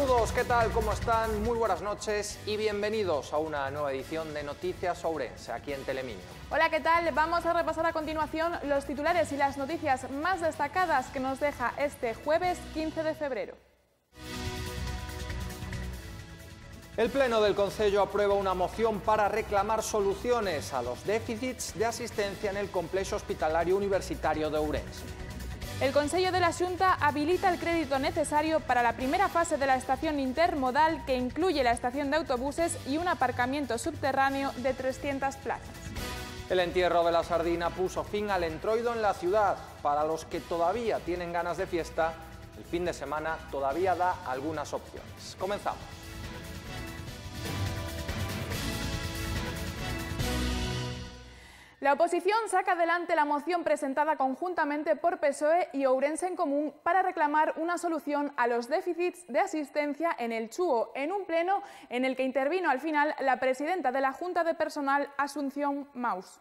Saludos, ¿qué tal? ¿Cómo están? Muy buenas noches y bienvenidos a una nueva edición de Noticias Ourense aquí en Teleminio. Hola, ¿qué tal? Vamos a repasar a continuación los titulares y las noticias más destacadas que nos deja este jueves 15 de febrero. El Pleno del Concello aprueba una moción para reclamar soluciones a los déficits de asistencia en el complejo hospitalario universitario de Ourense. El Consejo de la Junta habilita el crédito necesario para la primera fase de la estación intermodal que incluye la estación de autobuses y un aparcamiento subterráneo de 300 plazas. El entierro de la sardina puso fin al entroido en la ciudad. Para los que todavía tienen ganas de fiesta, el fin de semana todavía da algunas opciones. Comenzamos. La oposición saca adelante la moción presentada conjuntamente por PSOE y Ourense en Común para reclamar una solución a los déficits de asistencia en el Chuo, en un pleno en el que intervino al final la presidenta de la Junta de Personal, Asunción Maus.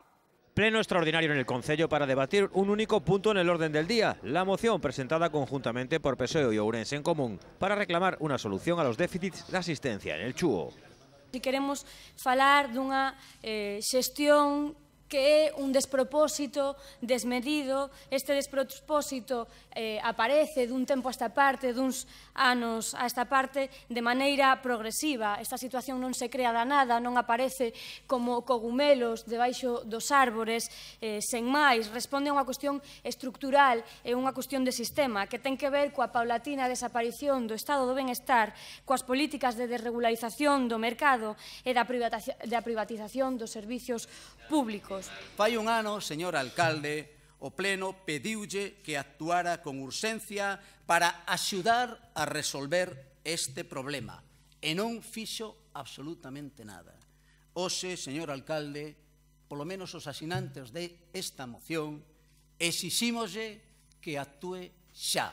Pleno extraordinario en el Concello para debatir un único punto en el orden del día, la moción presentada conjuntamente por PSOE y Ourense en Común para reclamar una solución a los déficits de asistencia en el Chuo. Si queremos hablar de una gestión... Eh, que é un despropósito desmedido. Este despropósito eh, aparece dun tempo a esta parte, duns anos a esta parte, de maneira progresiva. Esta situación non se crea da nada, non aparece como cogumelos debaixo dos árbores, eh, sen máis. Responde a unha cuestión estructural e unha cuestión de sistema que ten que ver coa paulatina desaparición do estado do benestar, coas políticas de desregularización do mercado e da privatización dos servicios públicos. Dios. fai un ano, señor alcalde, o Pleno pediulle que actuara con urxencia para axudar a resolver este problema e non fixo absolutamente nada. Ose, señor alcalde, polo menos os asinantes de esta moción, exixímoslle que actúe xa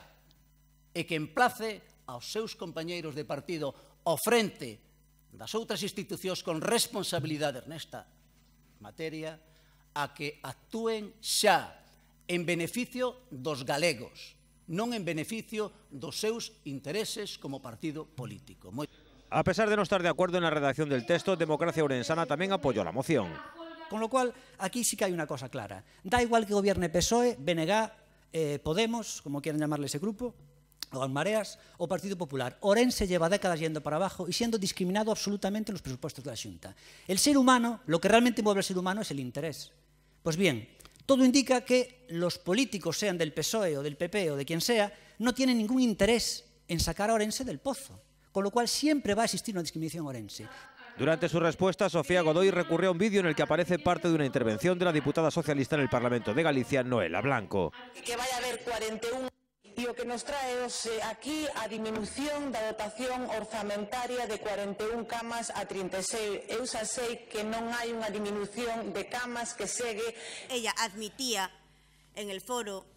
e que emplace aos seus compañeiros de partido ao frente das outras institucións con responsabilidades nesta materia a que actúen xa en beneficio dos galegos, non en beneficio dos seus intereses como partido político. Moi... A pesar de non estar de acuerdo na redacción del texto, Democracia Orensana tamén apoyou a moción. Con lo cual, aquí sí que hai unha cosa clara. Da igual que gobierne PSOE, BNG, eh, Podemos, como quieran llamarle ese grupo, o as Mareas, o Partido Popular. Orense lleva décadas yendo para abajo y siendo discriminado absolutamente en los presupuestos de la Xunta. El ser humano, lo que realmente mueve al ser humano es el interés. Pues bien, todo indica que los políticos, sean del PSOE o del PP o de quien sea, no tienen ningún interés en sacar a Orense del pozo, con lo cual siempre va a existir una discriminación orense. Durante su respuesta, Sofía Godoy recurrió a un vídeo en el que aparece parte de una intervención de la diputada socialista en el Parlamento de Galicia, Noela Blanco. Que a 41 e o que nos trae hoxe aquí a diminución da dotación orzamentaria de 41 camas a 36. Eu xa sei que non hai unha diminución de camas que segue. Ella admitía en el foro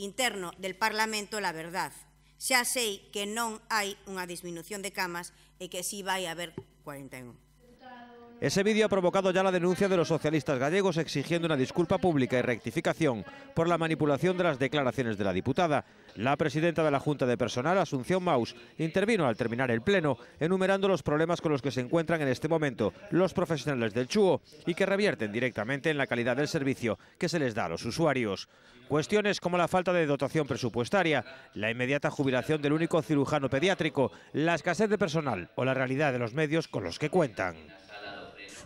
interno del Parlamento la verdad. Xa sei que non hai unha disminución de camas e que si vai haber 41. Ese vídeo ha provocado ya la denuncia de los socialistas gallegos exigiendo una disculpa pública y rectificación por la manipulación de las declaraciones de la diputada. La presidenta de la Junta de Personal, Asunción Maus, intervino al terminar el pleno, enumerando los problemas con los que se encuentran en este momento los profesionales del Chuo y que revierten directamente en la calidad del servicio que se les da a los usuarios. Cuestiones como la falta de dotación presupuestaria, la inmediata jubilación del único cirujano pediátrico, la escasez de personal o la realidad de los medios con los que cuentan.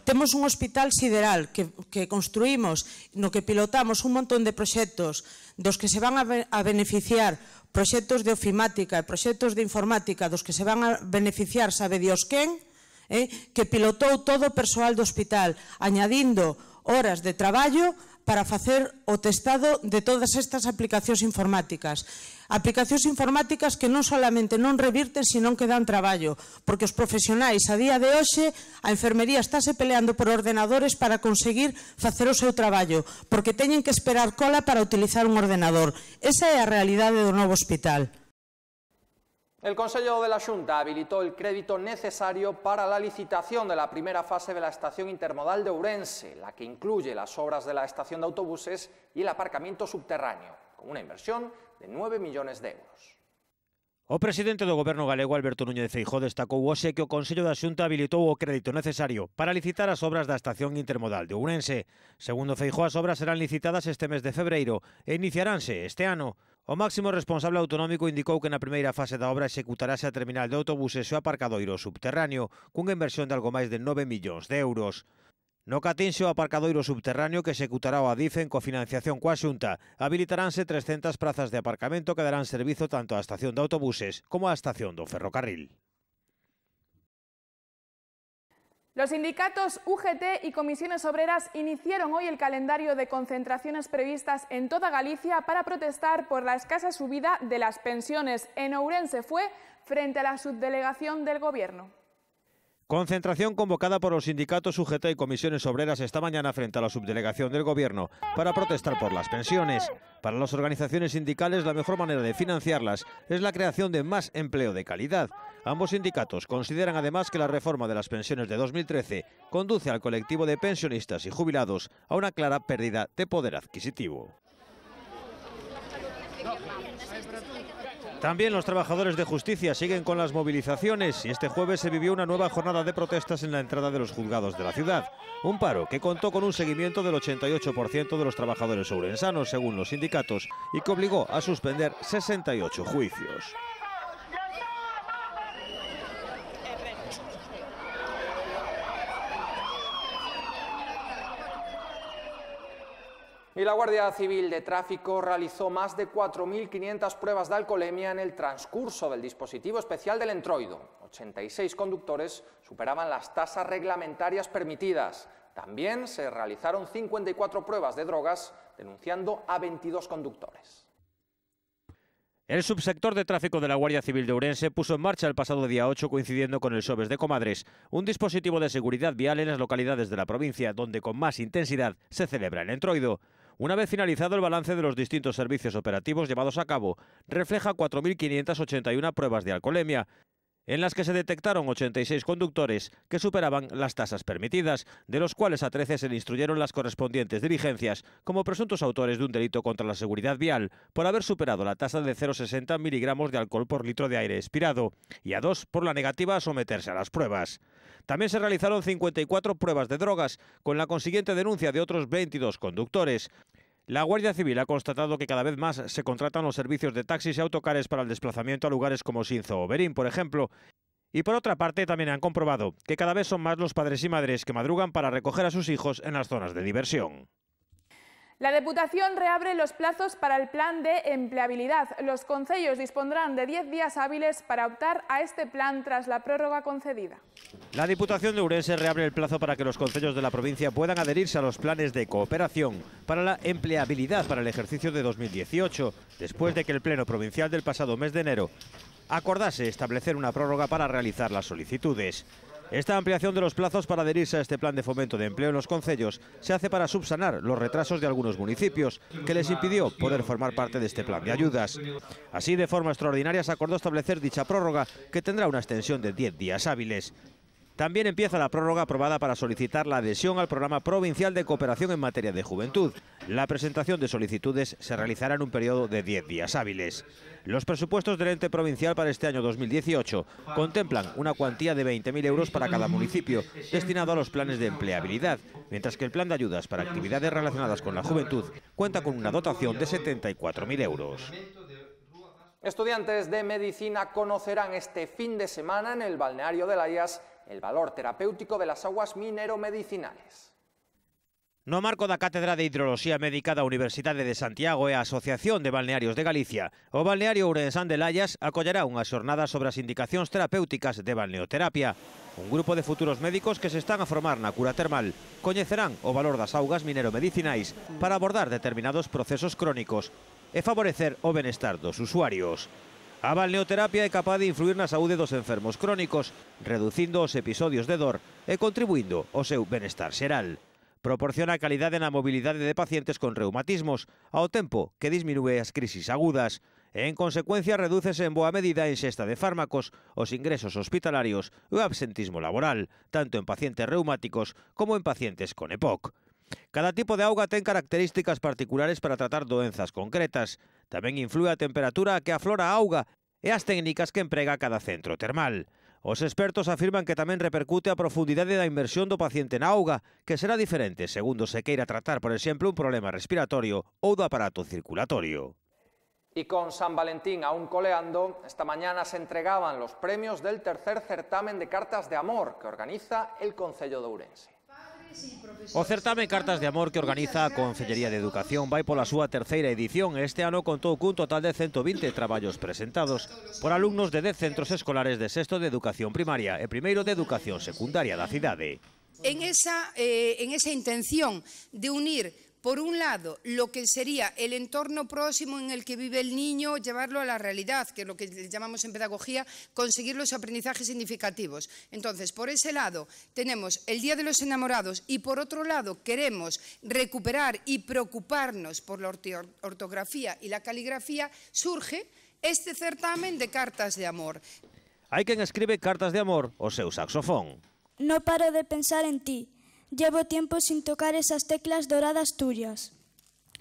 Temos un hospital sideral que, que construímos, no que pilotamos un montón de proxectos dos que se van a, a beneficiar proxectos de ofimática e proxectos de informática dos que se van a beneficiar sabe Dios quen, eh, que pilotou todo o persoal do hospital, añadindo horas de traballo para facer o testado de todas estas aplicacións informáticas. Aplicacións informáticas que non solamente non revirten, senón que dan traballo, porque os profesionais a día de hoxe a enfermería estáse peleando por ordenadores para conseguir facer o seu traballo, porque teñen que esperar cola para utilizar un ordenador. Esa é a realidade do novo hospital. El Consello de la Xunta habilitó el crédito necesario para la licitación de la primera fase de la estación intermodal de Ourense, la que incluye las obras de la estación de autobuses y el aparcamiento subterráneo, con una inversión de 9 millones de euros. O presidente do goberno galego Alberto Núñez Feijó destacou hoxe que o Consello da Xunta habilitou o crédito necesario para licitar as obras da estación intermodal de Ourense. Segundo Feijó, as obras serán licitadas este mes de febreiro e iniciaránse este ano. O máximo responsable autonómico indicou que na primeira fase da obra executarase a terminal de autobuses e o aparcadoiro subterráneo, cunha inversión de algo máis de 9 millóns de euros. No Catinxo, o aparcadoiro subterráneo que executará o Adifen co financiación coa Xunta, habilitaránse 300 prazas de aparcamento que darán servizo tanto á estación de autobuses como á estación do ferrocarril. Los sindicatos UGT y comisiones obreras iniciaron hoy el calendario de concentraciones previstas en toda Galicia para protestar por la escasa subida de las pensiones. En Ourense fue frente a la subdelegación del Gobierno. Concentración convocada por los sindicatos UGT y comisiones obreras esta mañana frente a la subdelegación del Gobierno para protestar por las pensiones. Para las organizaciones sindicales la mejor manera de financiarlas es la creación de más empleo de calidad. Ambos sindicatos consideran además que la reforma de las pensiones de 2013 conduce al colectivo de pensionistas y jubilados a una clara pérdida de poder adquisitivo. También los trabajadores de justicia siguen con las movilizaciones y este jueves se vivió una nueva jornada de protestas en la entrada de los juzgados de la ciudad. Un paro que contó con un seguimiento del 88% de los trabajadores sobrensanos, según los sindicatos, y que obligó a suspender 68 juicios. y la Guardia Civil de Tráfico realizó más de 4.500 pruebas de alcoholemia en el transcurso del dispositivo especial del entroido. 86 conductores superaban las tasas reglamentarias permitidas. También se realizaron 54 pruebas de drogas, denunciando a 22 conductores. El subsector de tráfico de la Guardia Civil de Urense puso en marcha el pasado día 8 coincidiendo con el Sobes de Comadres, un dispositivo de seguridad vial en las localidades de la provincia donde con más intensidad se celebra el entroido. Una vez finalizado el balance de los distintos servicios operativos llevados a cabo, refleja 4.581 pruebas de alcoholemia, en las que se detectaron 86 conductores que superaban las tasas permitidas, de los cuales a 13 se le instruyeron las correspondientes diligencias como presuntos autores de un delito contra la seguridad vial por haber superado la tasa de 0,60 miligramos de alcohol por litro de aire expirado y a dos por la negativa a someterse a las pruebas. También se realizaron 54 pruebas de drogas, con la consiguiente denuncia de otros 22 conductores. La Guardia Civil ha constatado que cada vez más se contratan los servicios de taxis y autocares para el desplazamiento a lugares como Sinzo o Berín, por ejemplo. Y por otra parte, también han comprobado que cada vez son más los padres y madres que madrugan para recoger a sus hijos en las zonas de diversión. La Diputación reabre los plazos para el plan de empleabilidad. Los concellos dispondrán de 10 días hábiles para optar a este plan tras la prórroga concedida. La Diputación de Urense reabre el plazo para que los concellos de la provincia puedan adherirse a los planes de cooperación para la empleabilidad para el ejercicio de 2018, después de que el Pleno Provincial del pasado mes de enero acordase establecer una prórroga para realizar las solicitudes. Esta ampliación de los plazos para adherirse a este plan de fomento de empleo en los concellos se hace para subsanar los retrasos de algunos municipios que les impidió poder formar parte de este plan de ayudas. Así, de forma extraordinaria, se acordó establecer dicha prórroga que tendrá una extensión de 10 días hábiles. También empieza la prórroga aprobada para solicitar la adhesión al Programa Provincial de Cooperación en Materia de Juventud, la presentación de solicitudes se realizará en un periodo de 10 días hábiles. Los presupuestos del ente provincial para este año 2018 contemplan una cuantía de 20.000 euros para cada municipio, destinado a los planes de empleabilidad, mientras que el plan de ayudas para actividades relacionadas con la juventud cuenta con una dotación de 74.000 euros. Estudiantes de medicina conocerán este fin de semana en el balneario de Laías el valor terapéutico de las aguas minero-medicinales. No marco da Cátedra de Hidroloxía Médica da Universidade de Santiago e a Asociación de Balnearios de Galicia, o Balneario Ourensán de Lallas acollerá unha xornada sobre as indicacións terapéuticas de balneoterapia. Un grupo de futuros médicos que se están a formar na cura termal coñecerán o valor das augas mineromedicinais para abordar determinados procesos crónicos e favorecer o benestar dos usuarios. A balneoterapia é capaz de influir na saúde dos enfermos crónicos, reducindo os episodios de dor e contribuindo ao seu benestar xeral proporciona calidade na mobilidade de pacientes con reumatismos, ao tempo que disminúe as crisis agudas. E, en consecuencia, redúcese en boa medida en xesta de fármacos, os ingresos hospitalarios e o absentismo laboral, tanto en pacientes reumáticos como en pacientes con EPOC. Cada tipo de auga ten características particulares para tratar doenzas concretas. Tamén influe a temperatura a que aflora a auga e as técnicas que emprega cada centro termal. Os expertos afirman que tamén repercute a profundidade da inversión do paciente na auga, que será diferente segundo se queira tratar, por exemplo, un problema respiratorio ou do aparato circulatorio. Y con San Valentín aún coleando, esta mañana se entregaban los premios del tercer certamen de cartas de amor que organiza el Concello de Ourense. O certame Cartas de Amor que organiza a Consellería de Educación vai pola súa terceira edición e este ano contou cun total de 120 traballos presentados por alumnos de 10 centros escolares de sexto de educación primaria e primeiro de educación secundaria da cidade. En esa, eh, en esa intención de unir por un lado, lo que sería el entorno próximo en el que vive el niño, llevarlo a la realidad, que es lo que llamamos en pedagogía, conseguir los aprendizajes significativos. Entonces, por ese lado, tenemos el Día de los Enamorados y por otro lado, queremos recuperar y preocuparnos por la ortografía y la caligrafía, surge este certamen de cartas de amor. Hay quien escribe cartas de amor o seu saxofón. No paro de pensar en ti. Llevo tiempo sin tocar esas teclas doradas tuyas.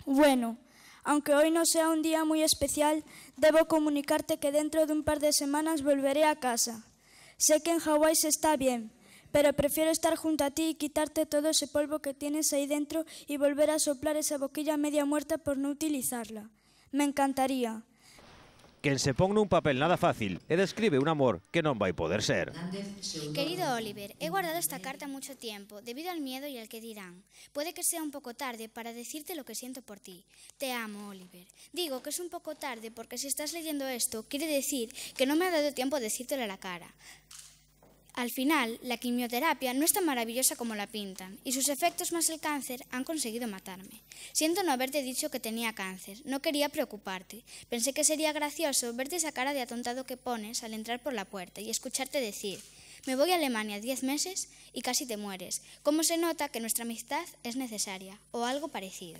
Bueno, aunque hoy no sea un día muy especial, debo comunicarte que dentro de un par de semanas volveré a casa. Sé que en Hawái se está bien, pero prefiero estar junto a ti y quitarte todo ese polvo que tienes ahí dentro y volver a soplar esa boquilla media muerta por no utilizarla. Me encantaría. Quien se ponga un papel nada fácil e describe un amor que no va a poder ser. Querido Oliver, he guardado esta carta mucho tiempo debido al miedo y al que dirán. Puede que sea un poco tarde para decirte lo que siento por ti. Te amo, Oliver. Digo que es un poco tarde porque si estás leyendo esto quiere decir que no me ha dado tiempo de decírtelo a la cara. Al final, la quimioterapia no es tan maravillosa como la pintan, y sus efectos más el cáncer han conseguido matarme. Siento no haberte dicho que tenía cáncer, no quería preocuparte. Pensé que sería gracioso verte esa cara de atontado que pones al entrar por la puerta y escucharte decir, me voy a Alemania diez meses y casi te mueres. ¿Cómo se nota que nuestra amistad es necesaria? O algo parecido.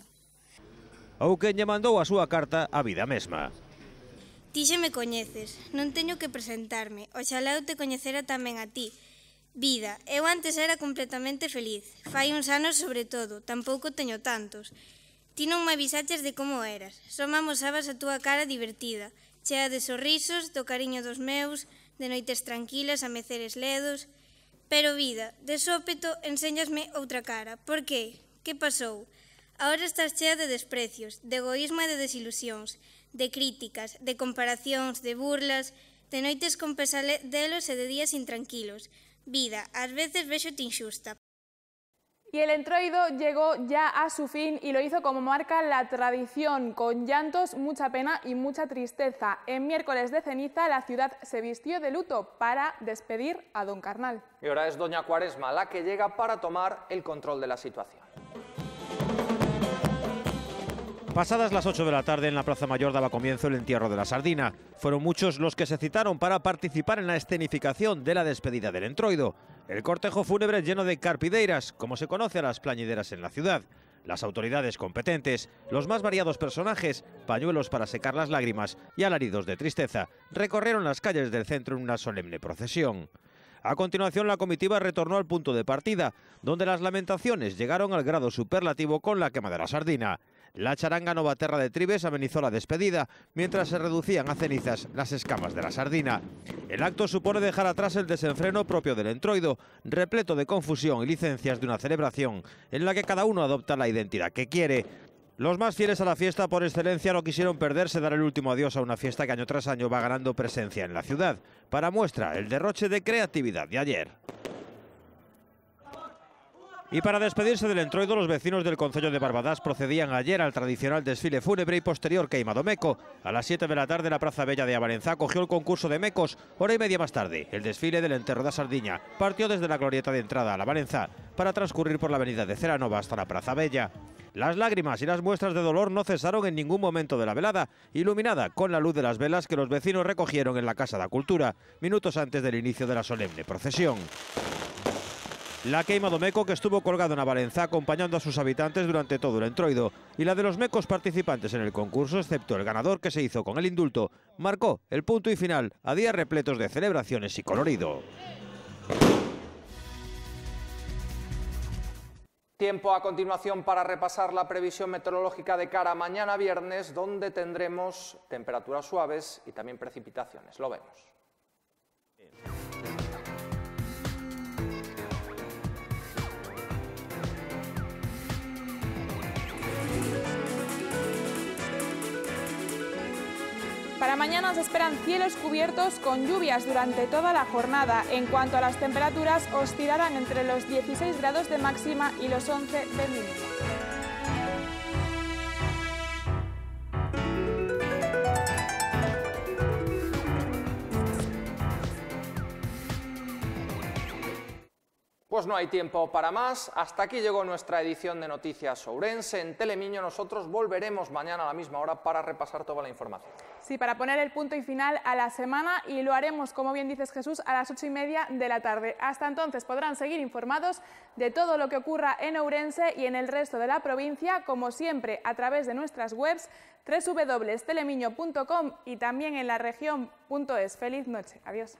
Auken ya mandó a súa carta a vida mesma. Ti xa me coñeces, non teño que presentarme, oxalá eu te coñecera tamén a ti. Vida, eu antes era completamente feliz, fai uns anos sobre todo, tampouco teño tantos. Ti non me avisaches de como eras, só me amosabas a túa cara divertida, chea de sorrisos, do cariño dos meus, de noites tranquilas a meceres ledos. Pero vida, de sópeto, enséñasme outra cara. Por que? Que pasou? Ahora estás llena de desprecios, de egoísmo y de desilusións, de críticas, de comparaciones, de burlas, de noites con pesadelos e de días intranquilos. Vida, a veces te injusta. Y el entroido llegó ya a su fin y lo hizo como marca la tradición, con llantos, mucha pena y mucha tristeza. En miércoles de ceniza la ciudad se vistió de luto para despedir a don Carnal. Y ahora es doña Cuaresma la que llega para tomar el control de la situación. Pasadas las 8 de la tarde en la Plaza Mayor daba comienzo el entierro de la sardina. Fueron muchos los que se citaron para participar en la escenificación de la despedida del entroido. El cortejo fúnebre lleno de carpideiras, como se conoce a las plañideras en la ciudad. Las autoridades competentes, los más variados personajes, pañuelos para secar las lágrimas y alaridos de tristeza, recorrieron las calles del centro en una solemne procesión. A continuación, la comitiva retornó al punto de partida, donde las lamentaciones llegaron al grado superlativo con la quema de la sardina. La charanga novaterra de Tribes amenizó la despedida, mientras se reducían a cenizas las escamas de la sardina. El acto supone dejar atrás el desenfreno propio del entroido, repleto de confusión y licencias de una celebración en la que cada uno adopta la identidad que quiere. Los más fieles a la fiesta por excelencia no quisieron perderse dar el último adiós a una fiesta que año tras año va ganando presencia en la ciudad, para muestra el derroche de creatividad de ayer. Y para despedirse del entroido, los vecinos del Concello de Barbadas procedían ayer al tradicional desfile fúnebre y posterior queimado meco. A las 7 de la tarde, la Plaza Bella de Avalenza cogió el concurso de mecos. Hora y media más tarde, el desfile del enterro de Sardiña partió desde la glorieta de entrada a la Valenza para transcurrir por la avenida de Ceranova hasta la Plaza Bella. Las lágrimas y las muestras de dolor no cesaron en ningún momento de la velada, iluminada con la luz de las velas que los vecinos recogieron en la Casa de Cultura, minutos antes del inicio de la solemne procesión. La queima do Meco que estuvo colgada en Avalenza acompañando a sus habitantes durante todo el entroido y la de los mecos participantes en el concurso, excepto el ganador que se hizo con el indulto, marcó el punto y final a días repletos de celebraciones y colorido. Tiempo a continuación para repasar la previsión meteorológica de cara a mañana viernes, donde tendremos temperaturas suaves y también precipitaciones. Lo vemos. mañana se esperan cielos cubiertos con lluvias durante toda la jornada. En cuanto a las temperaturas, oscilarán entre los 16 grados de máxima y los 11 de mínimo. Pues no hay tiempo para más. Hasta aquí llegó nuestra edición de Noticias Ourense. En Telemiño nosotros volveremos mañana a la misma hora para repasar toda la información sí, para poner el punto y final a la semana y lo haremos, como bien dices Jesús, a las ocho y media de la tarde. Hasta entonces podrán seguir informados de todo lo que ocurra en Ourense y en el resto de la provincia, como siempre, a través de nuestras webs www.telemiño.com y también en la región.es. Feliz noche. Adiós.